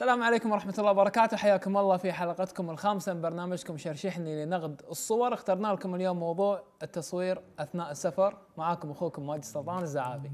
السلام عليكم ورحمة الله وبركاته حياكم الله في حلقتكم الخامسة من برنامجكم شرشحني لنقد الصور اخترنا لكم اليوم موضوع التصوير أثناء السفر معاكم أخوكم ماجد سلطان الزعابي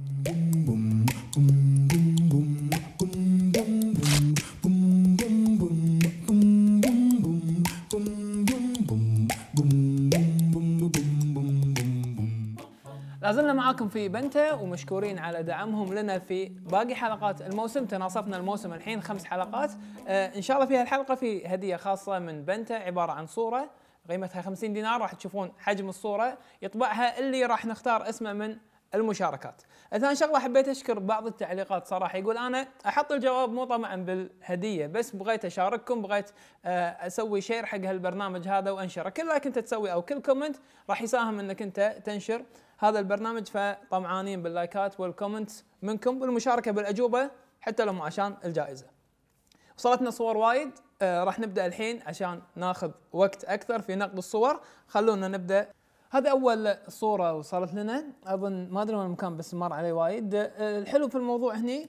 لازلنا معاكم في بنتا ومشكورين على دعمهم لنا في باقي حلقات الموسم تناصفنا الموسم الحين خمس حلقات آه ان شاء الله في هالحلقه في هديه خاصه من بنتا عباره عن صوره قيمتها 50 دينار راح تشوفون حجم الصوره يطبعها اللي راح نختار اسمه من المشاركات. ثاني شغله حبيت اشكر بعض التعليقات صراحه يقول انا احط الجواب مو طمعا بالهديه بس بغيت اشارككم بغيت آه، اسوي شير حق هالبرنامج هذا وانشره، كل لايك انت تسوي او كل كومنت راح يساهم انك انت تنشر هذا البرنامج فطمعانين باللايكات والكومنتس منكم والمشاركه بالاجوبه حتى لو عشان الجائزه. وصلتنا صور وايد آه راح نبدا الحين عشان ناخذ وقت اكثر في نقد الصور خلونا نبدا هذا اول صوره وصلت لنا اظن ما ادري وين المكان بس مر علي وايد آه، الحلو في الموضوع هني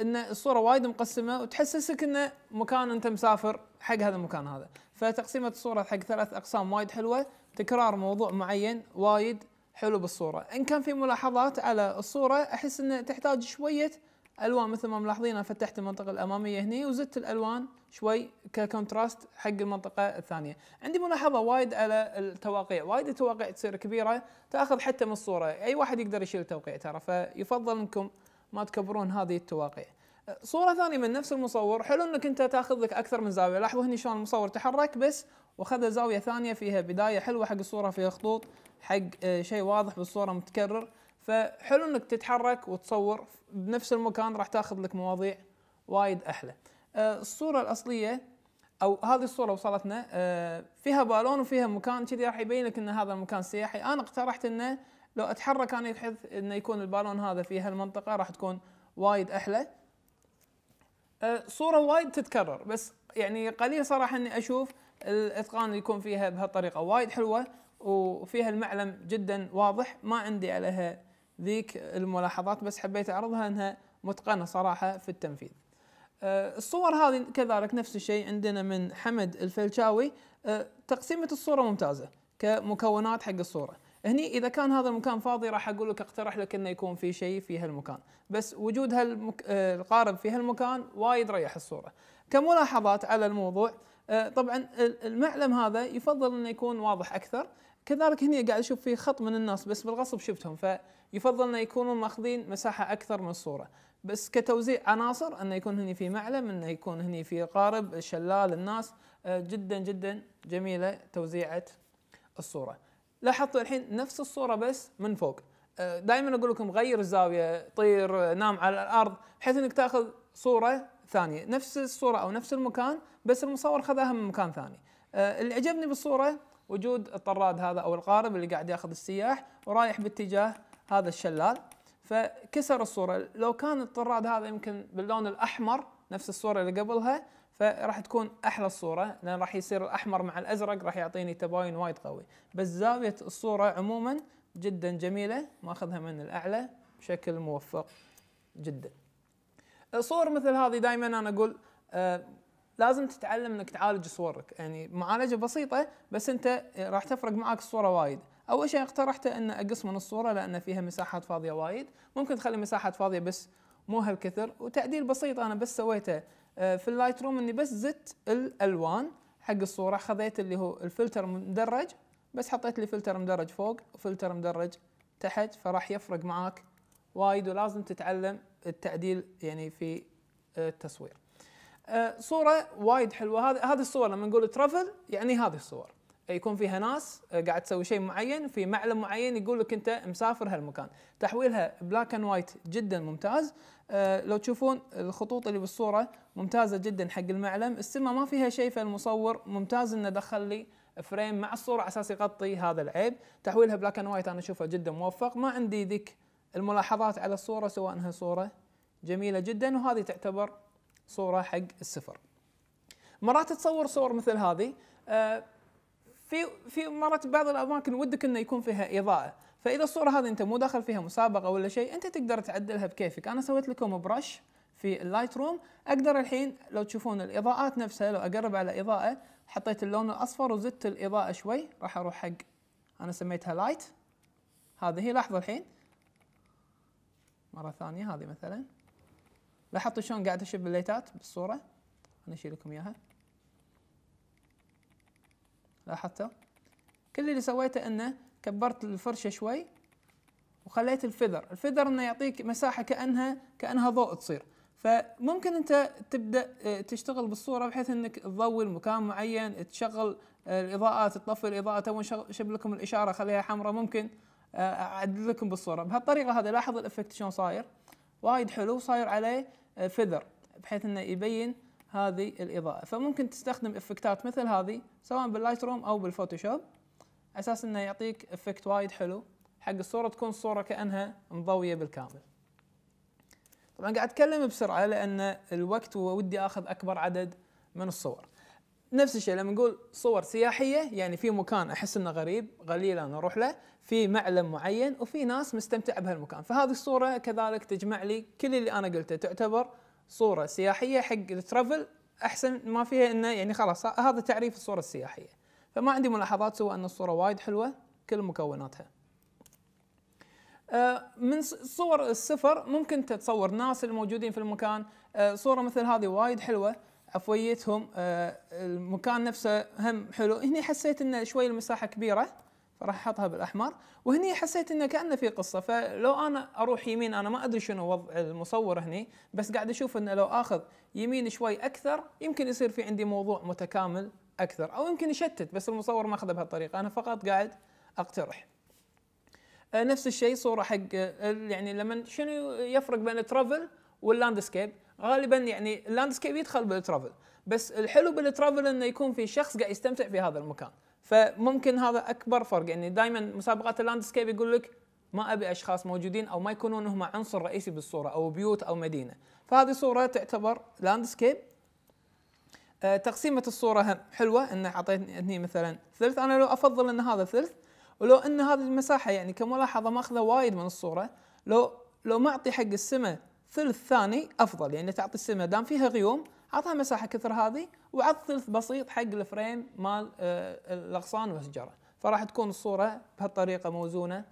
ان الصوره وايد مقسمه وتحسسك انه مكان انت مسافر حق هذا المكان هذا فتقسيمه الصوره حق ثلاث اقسام وايد حلوه تكرار موضوع معين وايد حلو بالصوره ان كان في ملاحظات على الصوره احس انها تحتاج شويه الوان مثل ما ملاحظين انا فتحت المنطقه الاماميه هني وزدت الالوان شوي ككونتراست حق المنطقه الثانيه عندي ملاحظه وايد على التواقيع وايد التواقيع تصير كبيره تاخذ حتى من الصوره اي واحد يقدر يشيل توقيع ترى فيفضل انكم ما تكبرون هذه التواقيع صوره ثانيه من نفس المصور حلو انك انت تاخذ لك اكثر من زاويه لاحظوا هنا شلون المصور تحرك بس واخذ زاويه ثانيه فيها بدايه حلوه حق الصوره فيها خطوط حق آه، شيء واضح بالصوره متكرر فحلو انك تتحرك وتصور بنفس المكان راح تاخذ لك مواضيع وايد احلى آه، الصوره الاصليه او هذه الصوره وصلتنا آه، فيها بالون وفيها مكان كذي راح يبين لك ان هذا المكان سياحي انا اقترحت انه لو اتحرك انا بحيث انه يكون البالون هذا في هالمنطقه راح تكون وايد احلى صوره وايد تتكرر بس يعني قليل صراحه اني اشوف الاتقان اللي يكون فيها بهالطريقه وايد حلوه وفيها المعلم جدا واضح ما عندي عليها ذيك الملاحظات بس حبيت اعرضها انها متقنه صراحه في التنفيذ. أه، الصور هذه كذلك نفس الشيء عندنا من حمد الفلشاوي أه، تقسيمه الصوره ممتازه كمكونات حق الصوره. هني اذا كان هذا المكان فاضي راح اقول لك اقترح لك انه يكون في شيء في هالمكان، بس وجود هالمك... أه، القارب في هالمكان وايد ريح الصوره. كملاحظات على الموضوع طبعا المعلم هذا يفضل انه يكون واضح اكثر كذلك هنا قاعد اشوف في خط من الناس بس بالغصب شفتهم فيفضل انه يكونون ماخذين مساحه اكثر من الصوره بس كتوزيع عناصر انه يكون هني في معلم انه يكون هني في قارب شلال الناس آه، جدا جدا جميله توزيعه الصوره لاحظتوا الحين نفس الصوره بس من فوق آه، دائما اقول لكم غير الزاويه طير نام على الارض بحيث انك تاخذ صوره ثانيه نفس الصوره او نفس المكان بس المصور خذاها من مكان ثاني آه، اللي عجبني بالصوره وجود الطراد هذا او القارب اللي قاعد ياخذ السياح ورايح باتجاه هذا الشلال فكسر الصوره لو كان الطراد هذا يمكن باللون الاحمر نفس الصوره اللي قبلها فراح تكون احلى الصوره لان راح يصير الاحمر مع الازرق راح يعطيني تباين وايد قوي بس زاويه الصوره عموما جدا جميله ماخذها من الاعلى بشكل موفق جدا صور مثل هذه دائما انا اقول آه، لازم تتعلم انك تعالج صورك يعني معالجه بسيطه بس انت راح تفرق معك الصوره وايد اول شيء اقترحته ان اقص من الصوره لان فيها مساحات فاضيه وايد ممكن تخلي مساحات فاضيه بس مو هالكثر وتعديل بسيط انا بس سويته آه، في اللايت روم اني بس زدت الالوان حق الصوره خذيت اللي هو الفلتر مدرج بس حطيت لي فلتر مدرج فوق وفلتر مدرج تحت فراح يفرق معك وايد ولازم تتعلم التعديل يعني في آه، التصوير آه، صوره وايد حلوه هذه هذه الصور لما نقول ترافل يعني هذه الصور يكون فيها ناس آه، قاعد تسوي شيء معين في معلم معين يقول لك انت مسافر هالمكان تحويلها بلاك اند وايت جدا ممتاز آه، لو تشوفون الخطوط اللي بالصوره ممتازه جدا حق المعلم السماء ما فيها شيء فالمصور ممتاز انه دخل لي فريم مع الصوره على اساس يغطي هذا العيب تحويلها بلاك اند وايت انا اشوفه جدا موفق ما عندي ذيك الملاحظات على الصوره سواء انها صوره جميله جدا وهذه تعتبر صوره حق السفر. مرات تصور صور مثل هذه آه، في في مرات بعض الاماكن ودك انه يكون فيها اضاءه، فاذا الصوره هذه انت مو داخل فيها مسابقه ولا شيء انت تقدر تعدلها بكيفك، انا سويت لكم برش في اللايت روم اقدر الحين لو تشوفون الاضاءات نفسها لو اقرب على اضاءه حطيت اللون الاصفر وزدت الاضاءه شوي راح اروح حق انا سميتها لايت هذه هي لاحظوا الحين مره ثانيه هذه مثلا لاحظتوا شلون قاعد اشب الليتات بالصوره خليني اشيل لكم اياها لاحظتوا كل اللي سويته انه كبرت الفرشه شوي وخليت الفيذر الفيذر انه يعطيك مساحه كانها كانها ضوء تصير فممكن انت تبدا آه، تشتغل بالصوره بحيث انك تضوي المكان معين تشغل آه، الاضاءات تطفي الاضاءه تو شب لكم الاشاره خليها حمراء ممكن آه، اعدل لكم بالصوره بهالطريقه هذا لاحظ الافكت شلون صاير وايد حلو صاير عليه آه، فيذر بحيث انه يبين هذه الاضاءه فممكن تستخدم افكتات مثل هذه سواء باللايت روم او بالفوتوشوب اساس انه يعطيك افكت وايد حلو حق الصوره تكون الصوره كانها مضويه بالكامل طبعا قاعد اتكلم بسرعه لان الوقت وودي اخذ اكبر عدد من الصور نفس الشيء لما نقول صور سياحيه يعني في مكان احس انه غريب قليلا انا اروح له في معلم معين وفي ناس مستمتع بهالمكان فهذه الصوره كذلك تجمع لي كل اللي انا قلته تعتبر صوره سياحيه حق الترافل احسن ما فيها انه يعني خلاص هذا تعريف الصوره السياحيه فما عندي ملاحظات سوى ان الصوره وايد حلوه كل مكوناتها أه، من صور السفر ممكن تتصور ناس الموجودين في المكان أه، صوره مثل هذه وايد حلوه عفويتهم آه، المكان نفسه هم حلو هني حسيت ان شوي المساحه كبيره فراح احطها بالاحمر وهني حسيت انه كانه في قصه فلو انا اروح يمين انا ما ادري شنو وضع المصور هني بس قاعد اشوف انه لو اخذ يمين شوي اكثر يمكن يصير في عندي موضوع متكامل اكثر او يمكن يشتت بس المصور ما اخذه بهالطريقه انا فقط قاعد اقترح آه، نفس الشيء صوره حق يعني لما شنو يفرق بين الترافل واللاندسكيب غالبا يعني اللاندسكيب يدخل بالترافل بس الحلو بالترافل انه يكون في شخص قاعد يستمتع في هذا المكان فممكن هذا اكبر فرق يعني دائما مسابقات اللاندسكيب يقول لك ما ابي اشخاص موجودين او ما يكونون هم عنصر رئيسي بالصوره او بيوت او مدينه فهذه صوره تعتبر لاندسكيب أه تقسيمة الصورة هم حلوة انه اعطيتني مثلا ثلث انا لو افضل ان هذا ثلث ولو ان هذه المساحة يعني كملاحظة ماخذة وايد من الصورة لو لو معطي حق السماء الثلث الثاني افضل يعني تعطي السماء دام فيها غيوم اعطها مساحه كثر هذه وعط ثلث بسيط حق الفريم مال آه، الاغصان والشجره فراح تكون الصوره بهالطريقه موزونه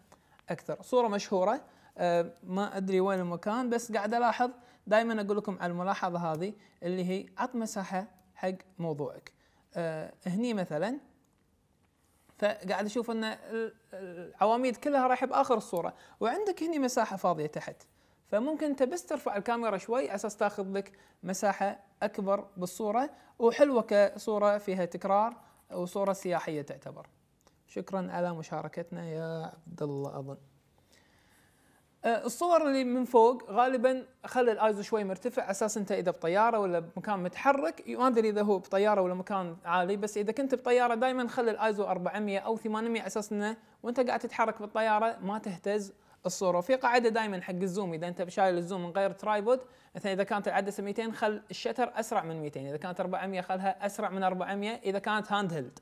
اكثر صوره مشهوره آه، ما ادري وين المكان بس قاعد الاحظ دائما اقول لكم على الملاحظه هذه اللي هي عط مساحه حق موضوعك آه، هني مثلا فقاعد اشوف ان العواميد كلها رايحه باخر الصوره وعندك هني مساحه فاضيه تحت فممكن انت بس ترفع الكاميرا شوي اساس تاخذ لك مساحه اكبر بالصوره وحلوه كصوره فيها تكرار وصوره سياحيه تعتبر. شكرا على مشاركتنا يا عبد الله اظن. أه، الصور اللي من فوق غالبا خلي الايزو شوي مرتفع اساس انت اذا بطياره ولا بمكان متحرك ما ادري اذا هو بطياره ولا مكان عالي بس اذا كنت بطياره دائما خلي الايزو 400 او 800 اساس انه وانت قاعد تتحرك بالطياره ما تهتز الصوره وفي قاعده دائما حق الزوم اذا انت شايل الزوم من غير ترايبود مثلا اذا كانت العدسه 200 خل الشتر اسرع من 200 اذا كانت 400 خلها اسرع من 400 اذا كانت هاند هيلد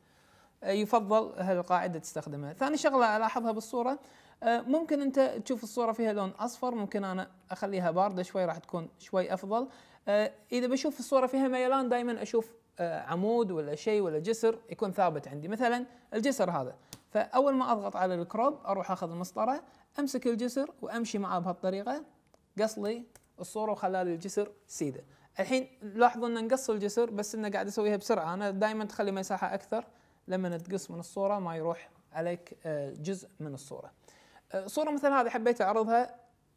آه، يفضل هالقاعده تستخدمها ثاني شغله الاحظها بالصوره آه، ممكن انت تشوف الصوره فيها لون اصفر ممكن انا اخليها بارده شوي راح تكون شوي افضل آه، اذا بشوف الصوره فيها ميلان دائما اشوف عمود ولا شيء ولا جسر يكون ثابت عندي مثلا الجسر هذا فاول ما اضغط على الكروب اروح اخذ المسطره امسك الجسر وامشي معاه بهالطريقه قص لي الصوره وخلى لي الجسر سيده الحين لاحظوا ان نقص الجسر بس انه قاعد اسويها بسرعه انا دائما تخلي مساحه اكثر لما تقص من الصوره ما يروح عليك آه، جزء من الصوره آه، صوره مثل هذه حبيت اعرضها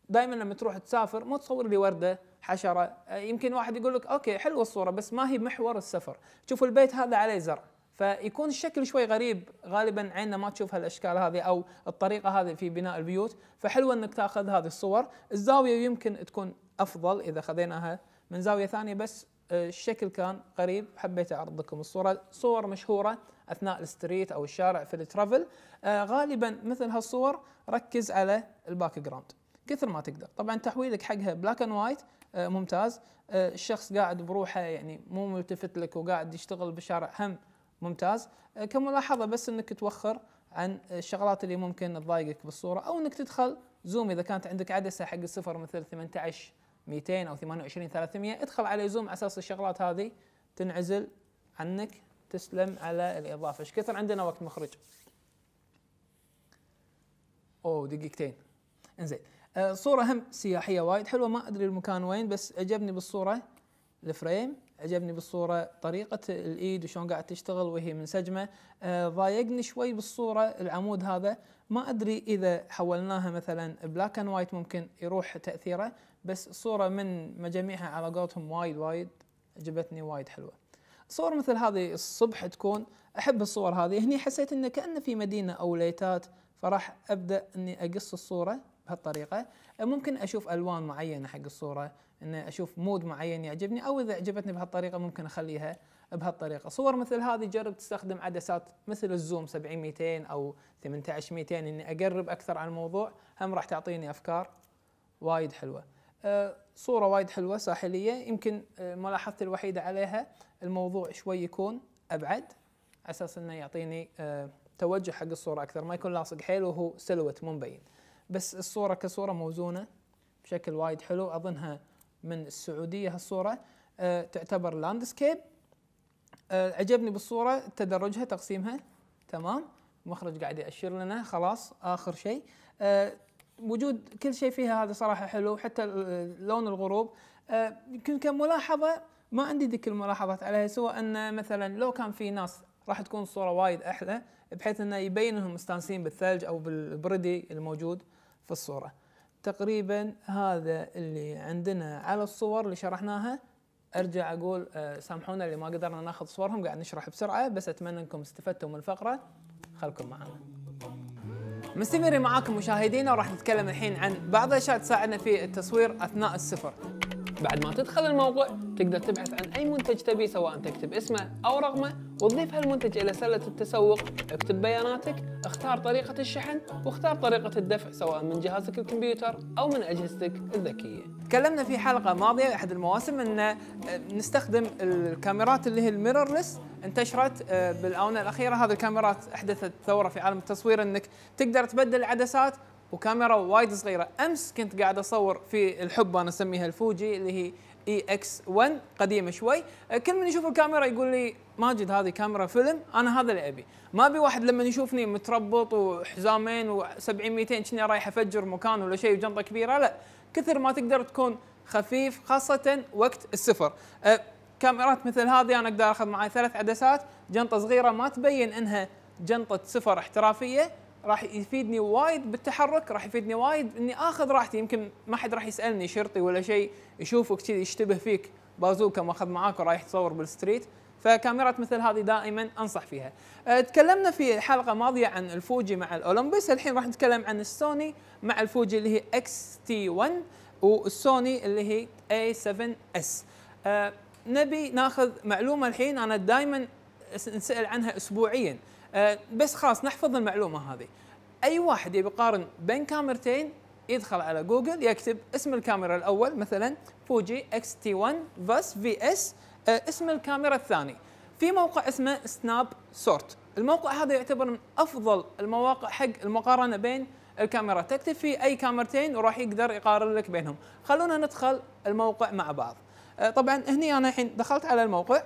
دائما لما تروح تسافر ما تصور لي ورده حشره آه، يمكن واحد يقول لك اوكي حلوه الصوره بس ما هي محور السفر شوفوا البيت هذا عليه زرع فيكون الشكل شوي غريب غالبا عيننا ما تشوف هالاشكال هذه او الطريقه هذه في بناء البيوت فحلو انك تاخذ هذه الصور الزاويه يمكن تكون افضل اذا خذيناها من زاويه ثانيه بس آه، الشكل كان غريب حبيت اعرض لكم الصوره صور مشهوره اثناء الستريت او الشارع في الترافل آه، غالبا مثل هالصور ركز على الباك جراوند كثر ما تقدر طبعا تحويلك حقها بلاك اند وايت ممتاز آه، الشخص قاعد بروحه يعني مو ملتفت لك وقاعد يشتغل بالشارع هم ممتاز آه، كملاحظه بس انك توخر عن الشغلات اللي ممكن تضايقك بالصوره او انك تدخل زوم اذا كانت عندك عدسه حق الصفر مثل 18 200 او 28 300 ادخل على زوم على اساس الشغلات هذه تنعزل عنك تسلم على الاضافه ايش كثر عندنا وقت مخرج اوه دقيقتين انزين آه، صورة هم سياحية وايد حلوة ما ادري المكان وين بس عجبني بالصورة الفريم عجبني بالصوره طريقه الايد وشلون قاعد تشتغل وهي منسجمه آه، ضايقني شوي بالصوره العمود هذا ما ادري اذا حولناها مثلا بلاك اند وايت ممكن يروح تاثيره بس الصوره من مجاميعها على قولتهم وايد وايد عجبتني وايد حلوه صور مثل هذه الصبح تكون احب الصور هذه هني حسيت انه كانه في مدينه او ليتات فراح ابدا اني اقص الصوره بهالطريقه ممكن اشوف الوان معينه حق الصوره ان اشوف مود معين يعجبني او اذا عجبتني بهالطريقه ممكن اخليها بهالطريقه صور مثل هذه جرب تستخدم عدسات مثل الزوم 70 200 او 18 200 اني اقرب اكثر عن الموضوع هم راح تعطيني افكار وايد حلوه أه، صوره وايد حلوه ساحليه يمكن أه، ملاحظتي الوحيده عليها الموضوع شوي يكون ابعد على اساس انه يعطيني أه، توجه حق الصوره اكثر ما يكون لاصق حيل وهو سلوت مو مبين بس الصوره كصوره موزونه بشكل وايد حلو اظنها من السعوديه هالصوره أه تعتبر لاندسكيب أه عجبني بالصوره تدرجها تقسيمها تمام المخرج قاعد يأشر لنا خلاص اخر شيء أه وجود كل شيء فيها هذا صراحه حلو حتى لون الغروب أه، يمكن كملاحظه ما عندي ذيك الملاحظات عليها سوى ان مثلا لو كان في ناس راح تكون الصوره وايد احلى بحيث انه يبين انهم مستانسين بالثلج او بالبردي الموجود في الصورة تقريبا هذا اللي عندنا على الصور اللي شرحناها ارجع اقول آه، سامحونا اللي ما قدرنا ناخذ صورهم قاعد نشرح بسرعه بس اتمنى انكم استفدتوا من الفقره خلكم معنا مستمرين معاكم مشاهدينا وراح نتكلم الحين عن بعض الاشياء تساعدنا في التصوير اثناء السفر بعد ما تدخل الموقع تقدر تبحث عن اي منتج تبي سواء تكتب اسمه او رقمه وتضيف هالمنتج إلى سلة التسوق اكتب بياناتك اختار طريقة الشحن واختار طريقة الدفع سواء من جهازك الكمبيوتر أو من أجهزتك الذكية تكلمنا في حلقة ماضية أحد المواسم أن آه، نستخدم الكاميرات اللي هي الميررلس انتشرت آه، بالآونة الأخيرة هذه الكاميرات أحدثت ثورة في عالم التصوير أنك تقدر تبدل العدسات وكاميرا وايد صغيرة أمس كنت قاعد أصور في الحب أنا أسميها الفوجي اللي هي اي اكس 1 قديمه شوي آه، كل من يشوف الكاميرا يقول لي ماجد هذه كاميرا فيلم انا هذا اللي ابي ما ابي واحد لما يشوفني متربط وحزامين و70 200 كني رايح افجر مكان ولا شيء وجنطه كبيره لا كثر ما تقدر تكون خفيف خاصه وقت السفر آه، كاميرات مثل هذه انا اقدر اخذ معي ثلاث عدسات جنطه صغيره ما تبين انها جنطه سفر احترافيه راح يفيدني وايد بالتحرك راح يفيدني وايد اني اخذ راحتي يمكن ما حد راح يسالني شرطي ولا شيء يشوفك كذي يشتبه فيك بازوكا ماخذ معاك ورايح تصور بالستريت فكاميرات مثل هذه دائما انصح فيها. أه، تكلمنا في حلقه ماضيه عن الفوجي مع الاولمبس، الحين راح نتكلم عن السوني مع الفوجي اللي هي اكس تي 1 والسوني اللي هي اي 7 اس. نبي ناخذ معلومه الحين انا دائما نسال عنها اسبوعيا. آه، بس خلاص نحفظ المعلومه هذه اي واحد يبي يقارن بين كاميرتين يدخل على جوجل يكتب اسم الكاميرا الاول مثلا فوجي اكس تي 1 فاس في اس آه، اسم الكاميرا الثاني في موقع اسمه سناب سورت الموقع هذا يعتبر من افضل المواقع حق المقارنه بين الكاميرا تكتب فيه اي كاميرتين وراح يقدر يقارن لك بينهم خلونا ندخل الموقع مع بعض آه، طبعا هني انا الحين دخلت على الموقع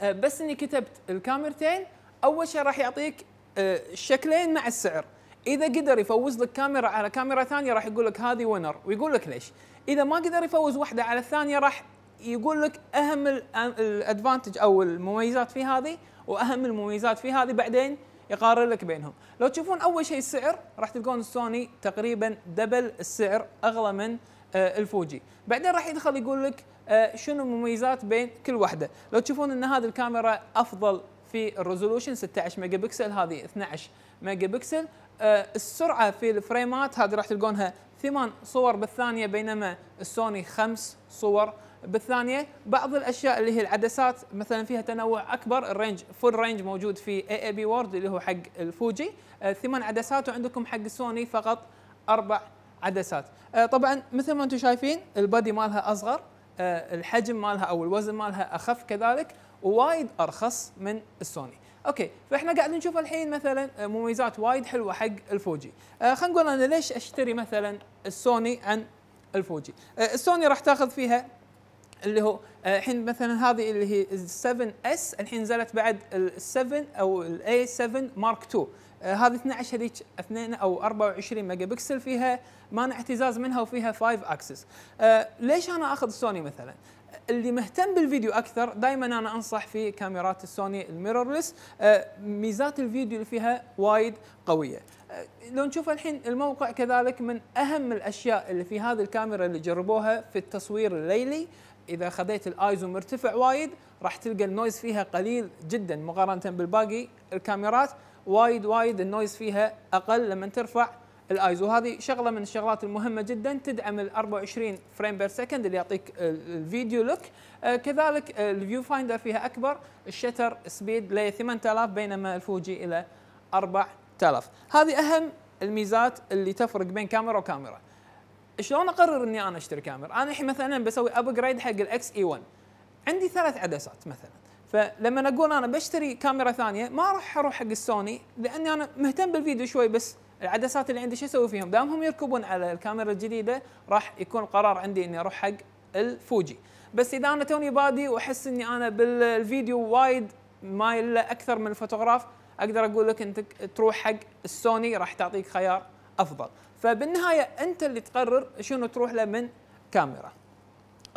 بس اني كتبت الكاميرتين اول شيء راح يعطيك آه، شكلين مع السعر اذا قدر يفوز لك كاميرا على كاميرا ثانيه راح يقول لك هذه وينر ويقول لك ليش اذا ما قدر يفوز واحده على الثانيه راح يقول لك اهم الادفانتج او المميزات في هذه واهم المميزات في هذه بعدين يقارن لك بينهم لو تشوفون اول شيء السعر راح تلقون سوني تقريبا دبل السعر اغلى من آه، الفوجي بعدين راح يدخل يقول لك آه، شنو المميزات بين كل واحده لو تشوفون ان هذه الكاميرا افضل في الريزولوشن 16 ميجا بكسل هذه 12 ميجا بكسل آه، السرعه في الفريمات هذه راح تلقونها ثمان صور بالثانيه بينما السوني خمس صور بالثانيه بعض الاشياء اللي هي العدسات مثلا فيها تنوع اكبر الرينج فول رينج موجود في اي اي بي وورد اللي هو حق الفوجي آه، ثمان عدسات وعندكم حق سوني فقط اربع عدسات آه، طبعا مثل ما انتم شايفين البادي مالها اصغر الحجم مالها او الوزن مالها اخف كذلك ووايد ارخص من السوني اوكي فاحنا قاعد نشوف الحين مثلا آه، مميزات وايد حلوه حق الفوجي آه خلينا نقول انا ليش اشتري مثلا السوني عن الفوجي آه السوني راح تاخذ فيها اللي هو آه، الحين مثلا هذه اللي هي 7 اس الحين نزلت بعد ال 7 او الاي 7 مارك 2 هذه 12 هذيك 2 او 24 ميجا بكسل فيها مانع اهتزاز منها وفيها 5 اكسس آه، ليش انا اخذ سوني مثلا اللي مهتم بالفيديو اكثر دائما انا انصح في كاميرات السوني الميرورلس آه، ميزات الفيديو اللي فيها وايد قويه آه، لو نشوف الحين الموقع كذلك من اهم الاشياء اللي في هذه الكاميرا اللي جربوها في التصوير الليلي اذا خذيت الايزو مرتفع وايد راح تلقى النويز فيها قليل جدا مقارنه بالباقي الكاميرات وايد وايد النويز فيها اقل لما ترفع الايزو هذه شغله من الشغلات المهمه جدا تدعم ال 24 فريم بير سكند اللي يعطيك الفيديو لوك آه، كذلك الفيو فايندر فيها اكبر الشتر سبيد ل 8000 بينما الفوجي الى 4000 هذه اهم الميزات اللي تفرق بين كاميرا وكاميرا شلون اقرر اني انا اشتري كاميرا انا الحين مثلا بسوي ابجريد حق الاكس اي 1 عندي ثلاث عدسات مثلا فلما اقول انا بشتري كاميرا ثانيه ما راح اروح حق السوني لاني انا مهتم بالفيديو شوي بس العدسات اللي عندي شو اسوي فيهم؟ دامهم يركبون على الكاميرا الجديده راح يكون القرار عندي اني اروح حق الفوجي. بس اذا انا توني بادي واحس اني انا بالفيديو وايد مايل اكثر من الفوتوغراف اقدر اقول لك انت تروح حق السوني راح تعطيك خيار افضل. فبالنهايه انت اللي تقرر شنو تروح له من كاميرا.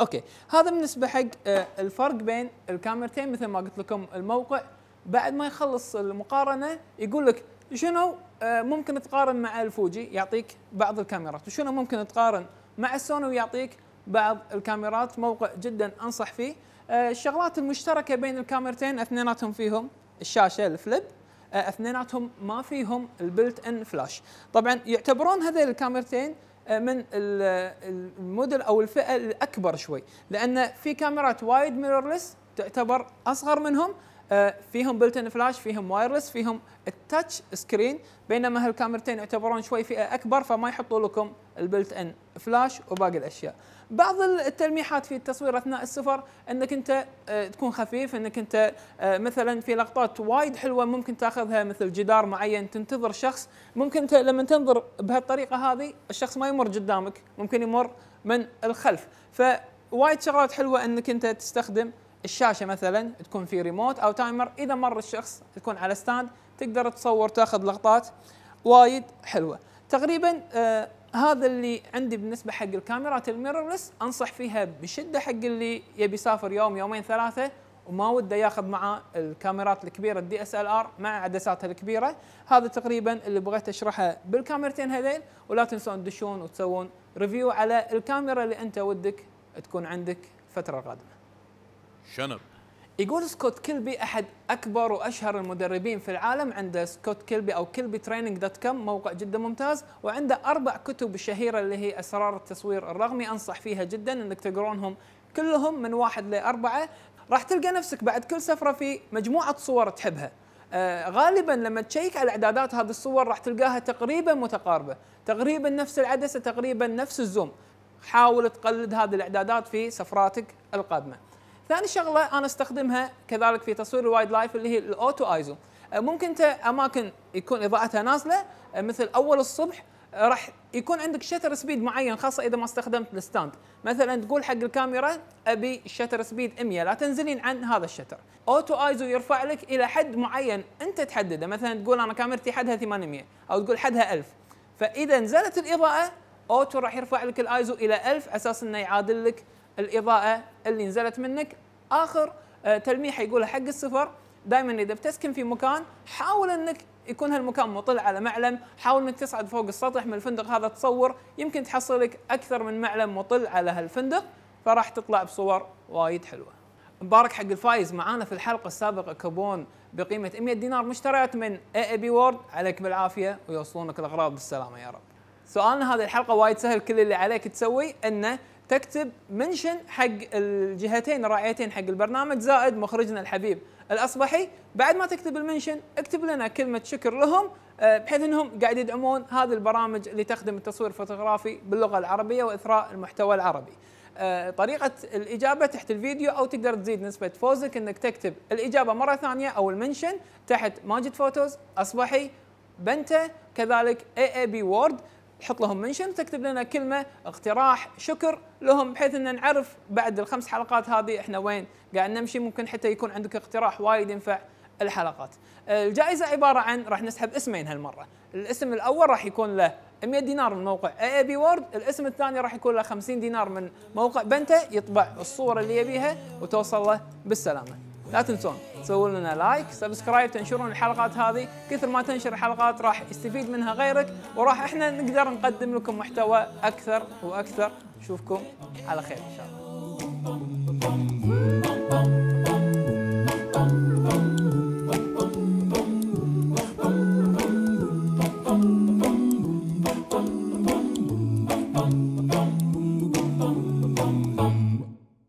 اوكي، هذا بالنسبه حق آه، الفرق بين الكاميرتين مثل ما قلت لكم الموقع بعد ما يخلص المقارنه يقول لك شنو آه، ممكن تقارن مع الفوجي يعطيك بعض الكاميرات وشنو ممكن تقارن مع السوني ويعطيك بعض الكاميرات موقع جدا انصح فيه آه، الشغلات المشتركه بين الكاميرتين اثنيناتهم فيهم الشاشه الفليب آه، اثنيناتهم ما فيهم البلت ان فلاش طبعا يعتبرون هذين الكاميرتين من الموديل او الفئه الاكبر شوي لان في كاميرات وايد ميرورلس تعتبر اصغر منهم آه، فيهم بلت ان فلاش فيهم وايرلس فيهم التاتش سكرين بينما هالكاميرتين يعتبرون شوي فئه اكبر فما يحطوا لكم البلت ان فلاش وباقي الاشياء بعض التلميحات في التصوير اثناء السفر انك انت آه، تكون خفيف انك انت آه، مثلا في لقطات وايد حلوه ممكن تاخذها مثل جدار معين تنتظر شخص ممكن انت لما تنظر بهالطريقه هذه الشخص ما يمر قدامك ممكن يمر من الخلف فوايد شغلات حلوه انك انت تستخدم الشاشه مثلا تكون في ريموت او تايمر اذا مر الشخص تكون على ستاند تقدر تصور تاخذ لقطات وايد حلوه تقريبا آه هذا اللي عندي بالنسبه حق الكاميرات الميرورلس انصح فيها بشده حق اللي يبي يسافر يوم يومين ثلاثه وما وده ياخذ معاه الكاميرات الكبيره الدي اس ال ار مع عدساتها الكبيره هذا تقريبا اللي بغيت اشرحه بالكاميرتين هذيل ولا تنسون تدشون وتسوون ريفيو على الكاميرا اللي انت ودك تكون عندك فترة القادمه شنب يقول سكوت كيلبي احد اكبر واشهر المدربين في العالم عنده سكوت كيلبي او كيلبي تريننج دوت كوم موقع جدا ممتاز وعنده اربع كتب الشهيره اللي هي اسرار التصوير الرقمي انصح فيها جدا انك تقرونهم كلهم من واحد لاربعه راح تلقى نفسك بعد كل سفره في مجموعه صور تحبها آه غالبا لما تشيك على اعدادات هذه الصور راح تلقاها تقريبا متقاربه تقريبا نفس العدسه تقريبا نفس الزوم حاول تقلد هذه الاعدادات في سفراتك القادمه ثاني شغله انا استخدمها كذلك في تصوير الوايد لايف اللي هي الاوتو ايزو آه، ممكن انت اماكن يكون اضاءتها نازله آه، مثل اول الصبح آه، راح يكون عندك شتر سبيد معين خاصه اذا ما استخدمت الستاند مثلا تقول حق الكاميرا ابي شتر سبيد 100 لا تنزلين عن هذا الشتر اوتو ايزو يرفع لك الى حد معين انت تحدده مثلا تقول انا كاميرتي حدها 800 او تقول حدها 1000 فاذا نزلت الاضاءه اوتو راح يرفع لك الايزو الى 1000 اساس انه يعادل لك الاضاءه اللي نزلت منك اخر آه، تلميح يقولها حق السفر دائما اذا بتسكن في مكان حاول انك يكون هالمكان مطل على معلم حاول انك تصعد فوق السطح من الفندق هذا تصور يمكن تحصل لك اكثر من معلم مطل على هالفندق فراح تطلع بصور وايد حلوه مبارك حق الفايز معانا في الحلقه السابقه كوبون بقيمه 100 دينار مشتريات من اي بي وورد عليك بالعافيه ويوصلونك الاغراض بالسلامه يا رب سؤالنا هذه الحلقه وايد سهل كل اللي عليك تسوي انه تكتب منشن حق الجهتين الرائعتين حق البرنامج زائد مخرجنا الحبيب الاصبحي بعد ما تكتب المنشن اكتب لنا كلمه شكر لهم آه، بحيث انهم قاعد يدعمون هذه البرامج اللي تخدم التصوير الفوتوغرافي باللغه العربيه واثراء المحتوى العربي. آه، طريقة الإجابة تحت الفيديو أو تقدر تزيد نسبة فوزك أنك تكتب الإجابة مرة ثانية أو المنشن تحت ماجد فوتوز أصبحي بنتا كذلك اي اي بي وورد تحط لهم منشن تكتب لنا كلمه اقتراح شكر لهم بحيث ان نعرف بعد الخمس حلقات هذه احنا وين قاعد نمشي ممكن حتى يكون عندك اقتراح وايد ينفع الحلقات. الجائزه عباره عن راح نسحب اسمين هالمره، الاسم الاول راح يكون له 100 دينار من موقع اي بي وورد، الاسم الثاني راح يكون له 50 دينار من موقع بنتا يطبع الصوره اللي يبيها وتوصل له بالسلامه. لا تنسون تسوون لنا لايك سبسكرايب تنشرون الحلقات هذه كثر ما تنشر الحلقات راح يستفيد منها غيرك وراح احنا نقدر نقدم لكم محتوى اكثر واكثر نشوفكم على خير ان شاء الله